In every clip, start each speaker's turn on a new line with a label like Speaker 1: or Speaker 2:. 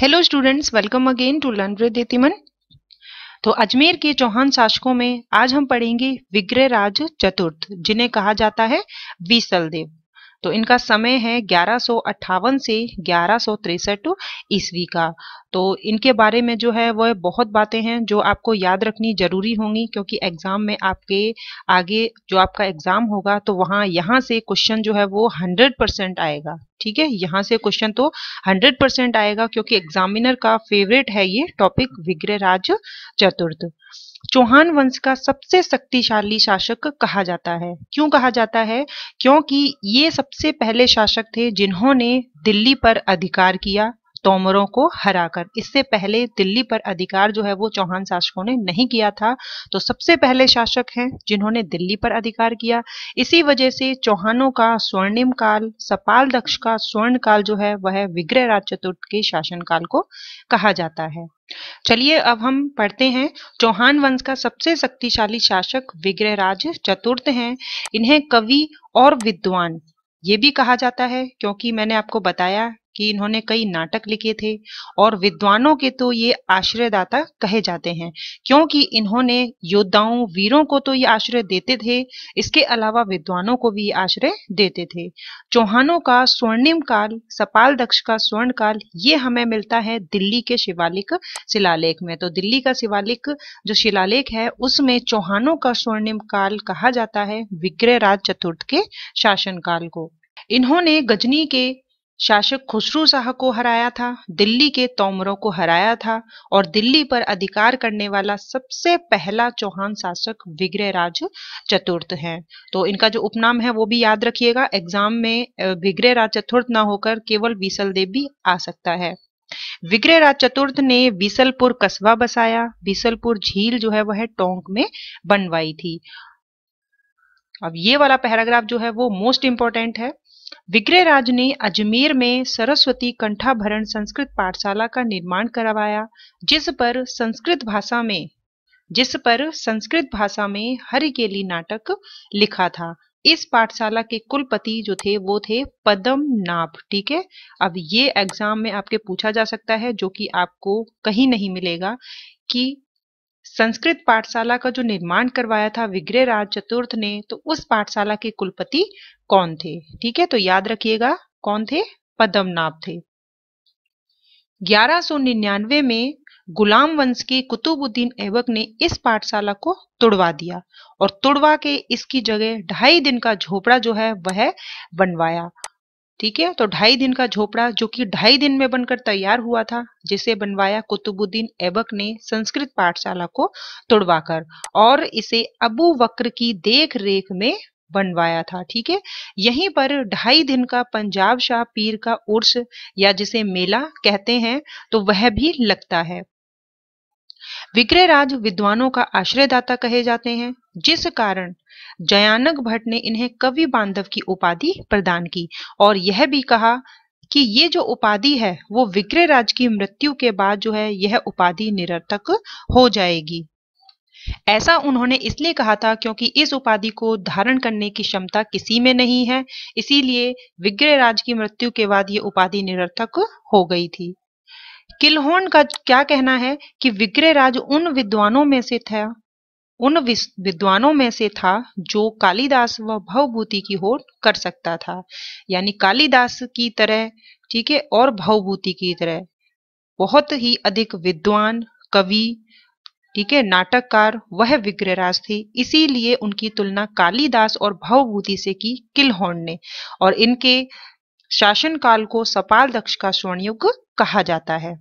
Speaker 1: hello students welcome again to learn विदिमन तो अजमेर के चौहान शासकों में आज हम पढ़ेंगे विग्रह राज चतुर्थ जिन्हें कहा जाता है विसलदेव तो इनका समय है ग्यारह से ग्यारह ईस्वी का तो इनके बारे में जो है वह बहुत बातें हैं जो आपको याद रखनी जरूरी होंगी क्योंकि एग्जाम में आपके आगे जो आपका एग्जाम होगा तो वहां यहाँ से क्वेश्चन जो है वो हंड्रेड परसेंट आएगा ठीक है यहाँ से क्वेश्चन तो हंड्रेड परसेंट आएगा क्योंकि एग्जामिनर का फेवरेट है ये टॉपिक विग्रह चतुर्थ चौहान वंश का सबसे शक्तिशाली शासक कहा जाता है क्यों कहा जाता है क्योंकि ये सबसे पहले शासक थे जिन्होंने दिल्ली पर अधिकार किया तोमरों को हराकर इससे पहले दिल्ली पर अधिकार जो है वो चौहान शासकों ने नहीं किया था तो सबसे पहले शासक हैं जिन्होंने दिल्ली पर अधिकार किया इसी वजह से चौहानों का स्वर्णिम काल सपाल दक्ष का स्वर्ण काल जो है वह विग्रह राज चतुर्थ के शासन काल को कहा जाता है चलिए अब हम पढ़ते हैं चौहान वंश का सबसे शक्तिशाली शासक विग्रहराज चतुर्थ हैं इन्हें कवि और विद्वान ये भी कहा जाता है क्योंकि मैंने आपको बताया कि इन्होंने कई नाटक लिखे थे और विद्वानों के तो ये आश्रयदाता कहे जाते हैं क्योंकि इन्होंने योद्धाओं वीरों को तो ये आश्रय देते थे इसके अलावा विद्वानों को भी आश्रय देते थे चौहानों का स्वर्णिम काल सपाल दक्ष का स्वर्ण काल ये हमें मिलता है दिल्ली के शिवालिक शिलालेख में तो दिल्ली का शिवालिक जो शिलालेख है उसमें चौहानों का स्वर्णिम काल कहा जाता है विग्रह चतुर्थ के शासन काल को इन्होंने गजनी के शासक खुसरू शाह को हराया था दिल्ली के तोमरों को हराया था और दिल्ली पर अधिकार करने वाला सबसे पहला चौहान शासक विग्रह राज चतुर्थ है तो इनका जो उपनाम है वो भी याद रखिएगा एग्जाम में विग्रह राज चतुर्थ ना होकर केवल बीसल देव भी आ सकता है विग्रह राज चतुर्थ ने विसलपुर कस्बा बसाया विसलपुर झील जो है वह टोंक में बनवाई थी अब ये वाला पैराग्राफ जो है वो मोस्ट इंपॉर्टेंट है विग्रहराज ने अजमेर में सरस्वती कंठाभरण संस्कृत पाठशाला का निर्माण करवाया जिस पर संस्कृत भाषा में जिस पर संस्कृत भाषा में हरिकेली नाटक लिखा था इस पाठशाला के कुलपति जो थे वो थे पदम नाभ ठीक है अब ये एग्जाम में आपके पूछा जा सकता है जो कि आपको कहीं नहीं मिलेगा कि संस्कृत पाठशाला का जो निर्माण करवाया था विग्रह राज चतुर्थ ने तो उस पाठशाला के कुलपति कौन थे ठीक है तो याद रखिएगा कौन थे पद्मनाभ थे 1199 में गुलाम वंश के कुतुबुद्दीन ऐबक ने इस पाठशाला को तुड़वा दिया और तुड़वा के इसकी जगह ढाई दिन का झोपड़ा जो है वह बनवाया ठीक है तो ढाई दिन का झोपड़ा जो कि ढाई दिन में बनकर तैयार हुआ था जिसे बनवाया कुतुबुद्दीन ऐबक ने संस्कृत पाठशाला को तोड़वाकर और इसे अबू वक्र की देख रेख में बनवाया था ठीक है यहीं पर ढाई दिन का पंजाब शाह पीर का उर्स या जिसे मेला कहते हैं तो वह भी लगता है विग्रहराज विद्वानों का आश्रयदाता कहे जाते हैं जिस कारण जयानक भट्ट ने इन्हें कवि बांधव की उपाधि प्रदान की और यह भी कहा कि ये जो उपाधि है वो विग्रह राज की मृत्यु के बाद जो है यह उपाधि निरर्थक हो जाएगी ऐसा उन्होंने इसलिए कहा था क्योंकि इस उपाधि को धारण करने की क्षमता किसी में नहीं है इसीलिए विग्रह राज की मृत्यु के बाद ये उपाधि निरर्थक हो गई थी किलहोन का क्या कहना है कि विग्रह राज उन विद्वानों में से था उन विद्वानों में से था जो कालिदास व भवभूति की होट कर सकता था यानी कालिदास की तरह ठीक है और भवभूति की तरह बहुत ही अधिक विद्वान कवि ठीक है नाटककार वह विग्रहराज थे इसीलिए उनकी तुलना कालिदास और भवभूति से की किलहौंड ने और इनके शासनकाल को सपाल दक्ष का स्वर्णयुग कहा जाता है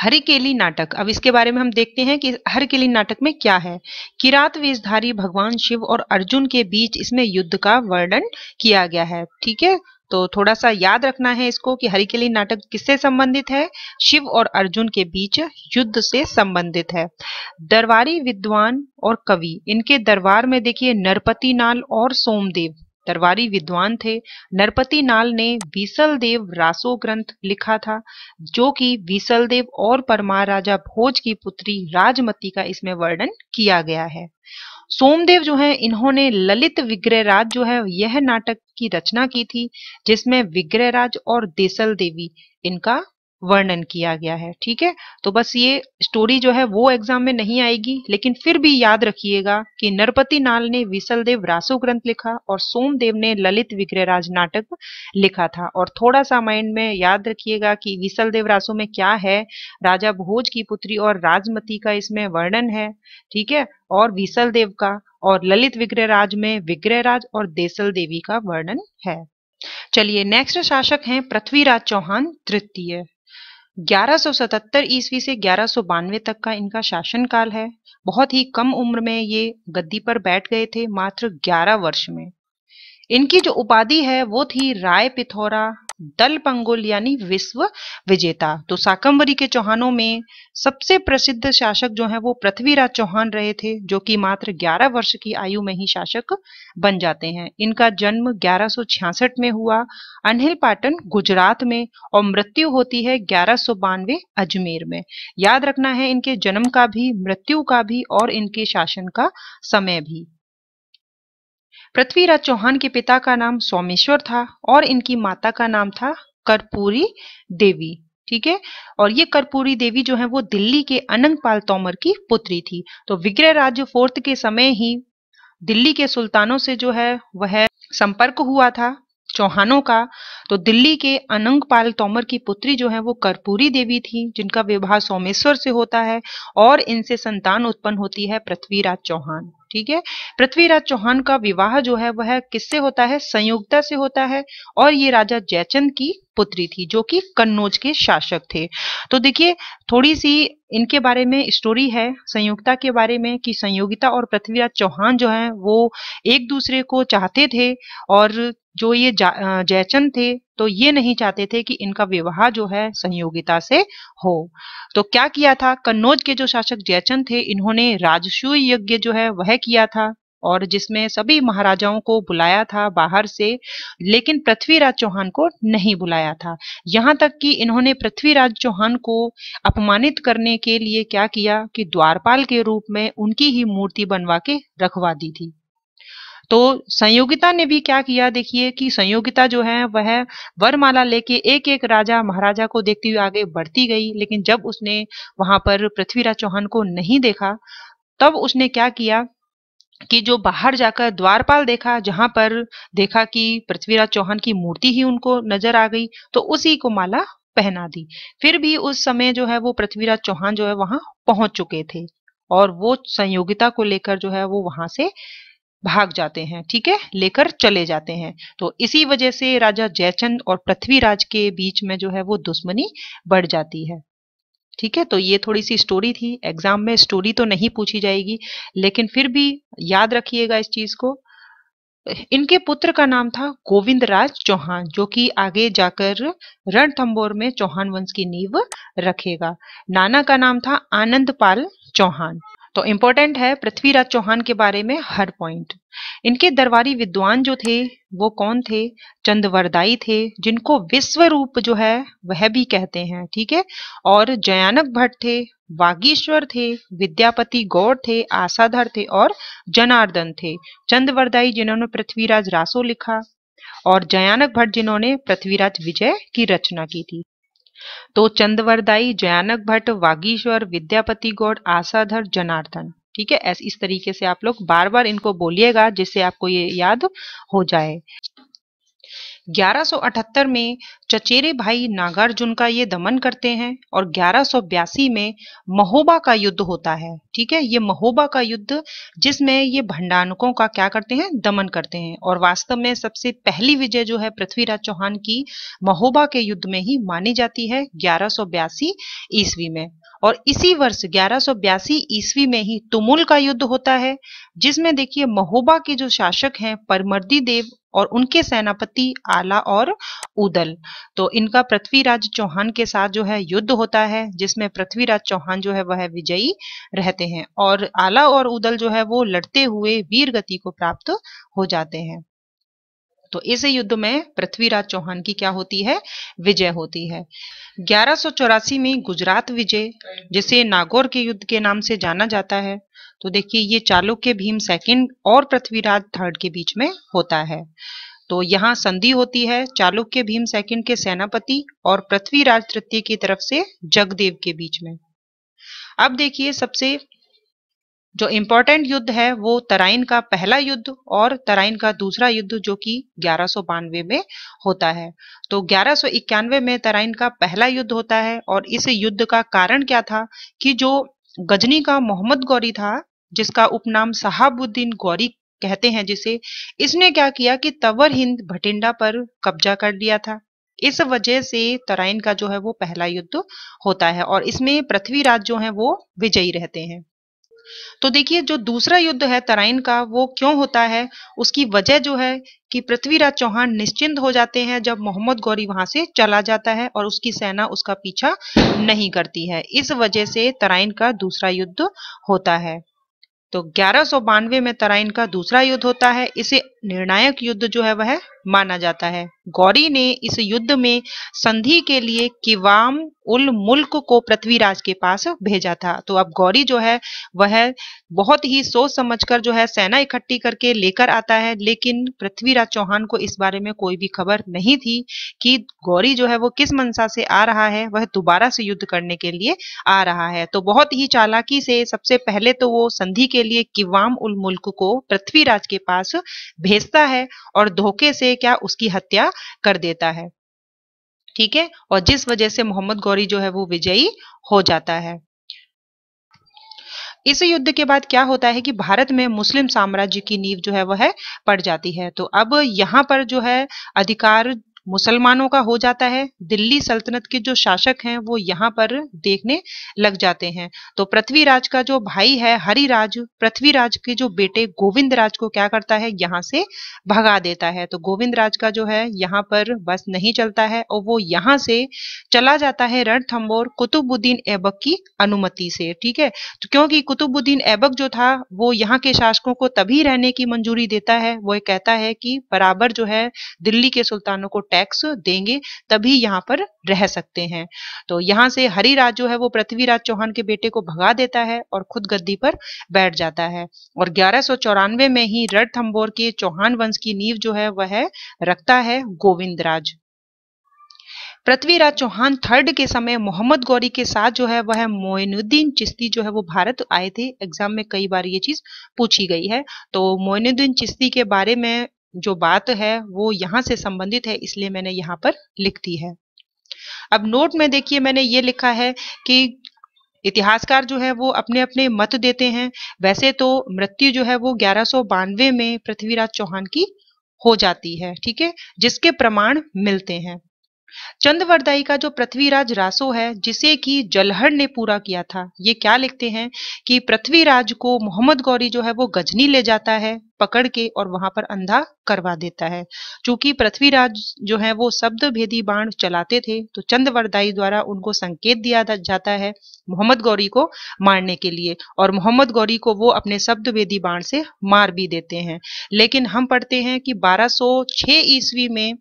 Speaker 1: हरिकेली नाटक अब इसके बारे में हम देखते हैं कि हरिकेली नाटक में क्या है किरात वेशधारी भगवान शिव और अर्जुन के बीच इसमें युद्ध का वर्णन किया गया है ठीक है तो थोड़ा सा याद रखना है इसको कि हरिकेली नाटक किससे संबंधित है शिव और अर्जुन के बीच युद्ध से संबंधित है दरबारी विद्वान और कवि इनके दरबार में देखिए नरपति नाल और सोमदेव दरबारी विद्वान थे नरपति नाल ने देव रासो ग्रंथ लिखा था जो कि देव और परमार राजा भोज की पुत्री राजमती का इसमें वर्णन किया गया है सोमदेव जो है इन्होंने ललित विग्रहराज जो है यह नाटक की रचना की थी जिसमें विग्रहराज और देसल देवी इनका वर्णन किया गया है ठीक है तो बस ये स्टोरी जो है वो एग्जाम में नहीं आएगी लेकिन फिर भी याद रखिएगा कि नरपति नाल ने विसलदेव रासो ग्रंथ लिखा और सोमदेव ने ललित विग्रहराज नाटक लिखा था और थोड़ा सा माइंड में याद रखिएगा कि विसलदेव रासो में क्या है राजा भोज की पुत्री और राजमती का इसमें वर्णन है ठीक है और विसल का और ललित विग्रहराज में विग्रहराज और देसल देवी का वर्णन है चलिए नेक्स्ट शासक हैं पृथ्वीराज चौहान तृतीय 1177 ईस्वी से ग्यारह तक का इनका शासनकाल है बहुत ही कम उम्र में ये गद्दी पर बैठ गए थे मात्र 11 वर्ष में इनकी जो उपाधि है वो थी राय पिथौरा दल पंगुल यानी विश्व विजेता तो साकंबरी के चौहानों में सबसे प्रसिद्ध शासक जो है वो पृथ्वीराज चौहान रहे थे जो कि मात्र 11 वर्ष की आयु में ही शासक बन जाते हैं इनका जन्म 1166 में हुआ अनहिल पाटन गुजरात में और मृत्यु होती है ग्यारह अजमेर में याद रखना है इनके जन्म का भी मृत्यु का भी और इनके शासन का समय भी पृथ्वीराज चौहान के पिता का नाम सोमेश्वर था और इनकी माता का नाम था कर्पूरी देवी ठीक है और ये कर्पूरी देवी जो है वो दिल्ली के अनंगपाल तोमर की पुत्री थी तो विग्रह राज्य फोर्थ के समय ही दिल्ली के सुल्तानों से जो है वह संपर्क हुआ था चौहानों का तो दिल्ली के अनंगपाल तोमर की पुत्री जो है वो कर्पूरी देवी थी जिनका विवाह सोमेश्वर से होता है और इनसे संतान उत्पन्न होती है पृथ्वीराज चौहान ठीक है पृथ्वीराज चौहान का विवाह जो है वह किससे होता है संयुक्ता से होता है और ये राजा जयचंद की पुत्री थी जो कि कन्नौज के शासक थे तो देखिए थोड़ी सी इनके बारे में स्टोरी है संयुक्ता के बारे में कि संयोगिता और पृथ्वीराज चौहान जो है वो एक दूसरे को चाहते थे और जो ये जयचंद थे तो ये नहीं चाहते थे कि इनका विवाह जो है संयोगिता से हो तो क्या किया था कन्नौज के जो शासक जयचंद थे इन्होंने राजसूय यज्ञ जो है वह किया था और जिसमें सभी महाराजाओं को बुलाया था बाहर से लेकिन पृथ्वीराज चौहान को नहीं बुलाया था यहाँ तक कि इन्होंने पृथ्वीराज चौहान को अपमानित करने के लिए क्या किया कि द्वारपाल के रूप में उनकी ही मूर्ति बनवा के रखवा दी थी तो संयोगिता ने भी क्या किया देखिए कि संयोगिता जो है वह वरमाला लेके एक एक राजा महाराजा को देखती हुई आगे बढ़ती गई लेकिन जब उसने वहां पर पृथ्वीराज चौहान को नहीं देखा तब उसने क्या किया कि जो बाहर जाकर द्वारपाल देखा जहां पर देखा कि पृथ्वीराज चौहान की मूर्ति ही उनको नजर आ गई तो उसी को माला पहना दी फिर भी उस समय जो है वो पृथ्वीराज चौहान जो है वहां पहुंच चुके थे और वो संयोगिता को लेकर जो है वो वहां से भाग जाते हैं ठीक है लेकर चले जाते हैं तो इसी वजह से राजा जयचंद और पृथ्वीराज के बीच में जो है वो दुश्मनी बढ़ जाती है ठीक है तो ये थोड़ी सी स्टोरी थी एग्जाम में स्टोरी तो नहीं पूछी जाएगी लेकिन फिर भी याद रखिएगा इस चीज को इनके पुत्र का नाम था गोविंद राज चौहान जो कि आगे जाकर रणथंबोर में चौहान वंश की नींव रखेगा नाना का नाम था आनंद पाल चौहान तो इम्पोर्टेंट है पृथ्वीराज चौहान के बारे में हर पॉइंट इनके दरबारी विद्वान जो थे वो कौन थे चंदवरदाई थे जिनको विश्व रूप जो है वह भी कहते हैं ठीक है और जयानक भट्ट थे वागीश्वर थे विद्यापति गौर थे आसाधर थे और जनार्दन थे चंदवरदाई जिन्होंने पृथ्वीराज रासो लिखा और जयानक भट्ट जिन्होंने पृथ्वीराज विजय की रचना की थी तो चंदवरदाई जयानक भट्ट वागीश्वर विद्यापति गौड़ आशाधर जनार्दन ठीक है इस तरीके से आप लोग बार बार इनको बोलिएगा जिससे आपको ये याद हो जाए 1178 में चचेरे भाई नागार्जुन का ये दमन करते हैं और ग्यारह में महोबा का युद्ध होता है ठीक है ये महोबा का युद्ध जिसमें ये भंडानकों का क्या करते हैं दमन करते हैं और वास्तव में सबसे पहली विजय जो है पृथ्वीराज चौहान की महोबा के युद्ध में ही मानी जाती है 1182 ईस्वी में और इसी वर्ष ग्यारह ईस्वी में ही तुमुल का युद्ध होता है जिसमें देखिए महोबा के जो शासक हैं परमर्दी देव और उनके सेनापति आला और उदल तो इनका पृथ्वीराज चौहान के साथ जो है युद्ध होता है जिसमें पृथ्वीराज चौहान जो है वह विजयी रहते हैं और आला और उदल जो है वो लड़ते हुए वीर गति को प्राप्त हो जाते हैं तो इस युद्ध में पृथ्वीराज चौहान की क्या होती है विजय होती है ग्यारह में गुजरात विजय जिसे नागौर के युद्ध के नाम से जाना जाता है तो देखिए ये चालुक्य भीम सेकंड और पृथ्वीराज थर्ड के बीच में होता है तो यहाँ संधि होती है चालुक्य भीम सेकंड के सेनापति और पृथ्वीराज तृतीय की तरफ से जगदेव के बीच में अब देखिए सबसे जो इम्पोर्टेंट युद्ध है वो तराइन का पहला युद्ध और तराइन का दूसरा युद्ध जो कि ग्यारह में होता है तो ग्यारह में तराइन का पहला युद्ध होता है और इस युद्ध का कारण क्या था कि जो गजनी का मोहम्मद गौरी था जिसका उपनाम साहबुद्दीन गौरी कहते हैं जिसे इसने क्या किया कि तवर हिंद भटिंडा पर कब्जा कर लिया था इस वजह से तराइन का जो है वो पहला युद्ध होता है और इसमें पृथ्वीराज जो है वो विजयी रहते हैं तो देखिए जो दूसरा युद्ध है तराइन का वो क्यों होता है उसकी वजह जो है कि पृथ्वीराज चौहान निश्चिंत हो जाते हैं जब मोहम्मद गौरी वहां से चला जाता है और उसकी सेना उसका पीछा नहीं करती है इस वजह से तराइन का दूसरा युद्ध होता है तो ग्यारह में तराइन का दूसरा युद्ध होता है इसे निर्णायक युद्ध जो है वह माना जाता है गौरी ने इस युद्ध में संधि के लिए किवाम उल मुल्क को पृथ्वीराज के पास भेजा था तो अब गौरी जो है वह बहुत ही सोच समझकर जो है सेना इकट्ठी करके लेकर आता है लेकिन पृथ्वीराज चौहान को इस बारे में कोई भी खबर नहीं थी कि गौरी जो है वो किस मनसा से आ रहा है वह दोबारा से युद्ध करने के लिए आ रहा है तो बहुत ही चालाकी से सबसे पहले तो वो संधि के लिए किवाम उल मुल्क को पृथ्वीराज के पास भेज भेजता है और धोखे से क्या उसकी हत्या कर देता है ठीक है और जिस वजह से मोहम्मद गौरी जो है वो विजयी हो जाता है इस युद्ध के बाद क्या होता है कि भारत में मुस्लिम साम्राज्य की नींव जो है वह पड़ जाती है तो अब यहाँ पर जो है अधिकार मुसलमानों का हो जाता है दिल्ली सल्तनत के जो शासक हैं वो यहाँ पर देखने लग जाते हैं तो पृथ्वीराज का जो भाई है हरिराज पृथ्वीराज के जो बेटे गोविंद राज को क्या करता है यहाँ से भगा देता है तो गोविंद राज का जो है यहाँ पर बस नहीं चलता है और वो यहाँ से चला जाता है रणथम्बोर कुतुबुद्दीन ऐबक की अनुमति से ठीक है तो क्योंकि कुतुबुद्दीन ऐबक जो था वो यहाँ के शासकों को तभी रहने की मंजूरी देता है वो कहता है कि बराबर जो है दिल्ली के सुल्तानों को टैक्स देंगे तभी यहाँ पर रह सकते हैं तो यहाँ से हरिराज जो है वो पृथ्वीराज चौहान के बेटे को भगा देता है और खुद गद्दी पर बैठ जाता है और ग्यारह में ही रणथम्बोर के चौहान वंश की नींव जो है वह रखता है गोविंद पृथ्वीराज चौहान थर्ड के समय मोहम्मद गौरी के साथ जो है वह मोइनुद्दीन चिश्ती जो है वो भारत आए थे एग्जाम में कई बार ये चीज पूछी गई है तो मोइनुद्दीन चिश्ती के बारे में जो बात है वो यहाँ से संबंधित है इसलिए मैंने यहाँ पर लिख दी है अब नोट में देखिए मैंने ये लिखा है कि इतिहासकार जो है वो अपने अपने मत देते हैं वैसे तो मृत्यु जो है वो ग्यारह में पृथ्वीराज चौहान की हो जाती है ठीक है जिसके प्रमाण मिलते हैं चंदवरदाई का जो पृथ्वीराज रासो है जिसे कि जलहर ने पूरा किया था ये क्या लिखते हैं कि पृथ्वीराज को मोहम्मद गौरी जो है वो गजनी ले जाता है पकड़ के और वहां पर अंधा करवा देता है चूंकि पृथ्वीराज जो है वो शब्द भेदी बाण चलाते थे तो चंदवरदाई द्वारा उनको संकेत दिया जाता है मोहम्मद गौरी को मारने के लिए और मोहम्मद गौरी को वो अपने शब्द भेदी बाण से मार भी देते हैं लेकिन हम पढ़ते हैं कि 1206 ईस्वी में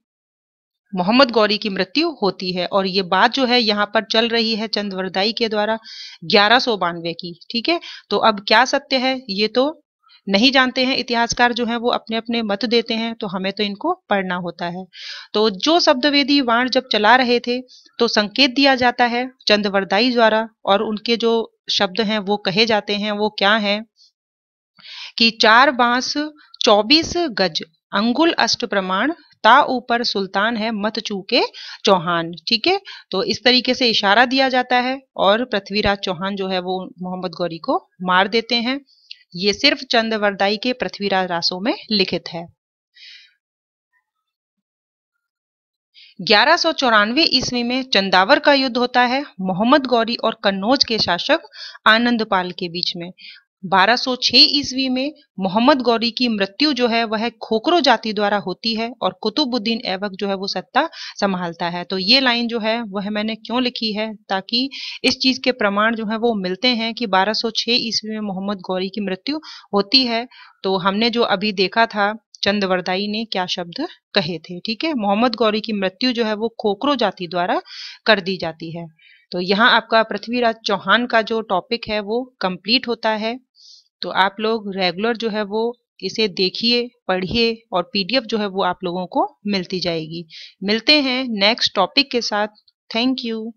Speaker 1: मोहम्मद गौरी की मृत्यु होती है और ये बात जो है यहाँ पर चल रही है चंद्रवरदाई के द्वारा ग्यारह बानवे की ठीक है तो अब क्या सत्य है ये तो नहीं जानते हैं इतिहासकार जो है वो अपने अपने मत देते हैं तो हमें तो इनको पढ़ना होता है तो जो शब्दवेदी वाण जब चला रहे थे तो संकेत दिया जाता है चंद्रवरदाई द्वारा और उनके जो शब्द हैं वो कहे जाते हैं वो क्या है कि चार बांस चौबीस गज अंगुल अष्ट प्रमाण ता ऊपर सुल्तान है मत चूके चौहान ठीक है तो इस तरीके से इशारा दिया जाता है और पृथ्वीराज चौहान जो है वो मोहम्मद गौरी को मार देते हैं ये सिर्फ चंद वरदाई के पृथ्वीराज रासों में लिखित है ग्यारह सौ चौरानवे ईस्वी में चंदावर का युद्ध होता है मोहम्मद गौरी और कन्नौज के शासक आनंदपाल के बीच में 1206 ईस्वी में मोहम्मद गौरी की मृत्यु जो है वह खोकरो जाति द्वारा होती है और कुतुबुद्दीन ऐबक जो है वो सत्ता संभालता है तो ये लाइन जो है वह मैंने क्यों लिखी है ताकि इस चीज के प्रमाण जो है वो मिलते हैं कि 1206 ईस्वी में मोहम्मद गौरी की मृत्यु होती है तो हमने जो अभी देखा था चंदवरदाई ने क्या शब्द कहे थे ठीक है मोहम्मद गौरी की मृत्यु जो है वो खोकरो जाति द्वारा कर दी जाती है तो यहाँ आपका पृथ्वीराज चौहान का जो टॉपिक है वो कंप्लीट होता है तो आप लोग रेगुलर जो है वो इसे देखिए पढ़िए और पीडीएफ जो है वो आप लोगों को मिलती जाएगी मिलते हैं नेक्स्ट टॉपिक के साथ थैंक यू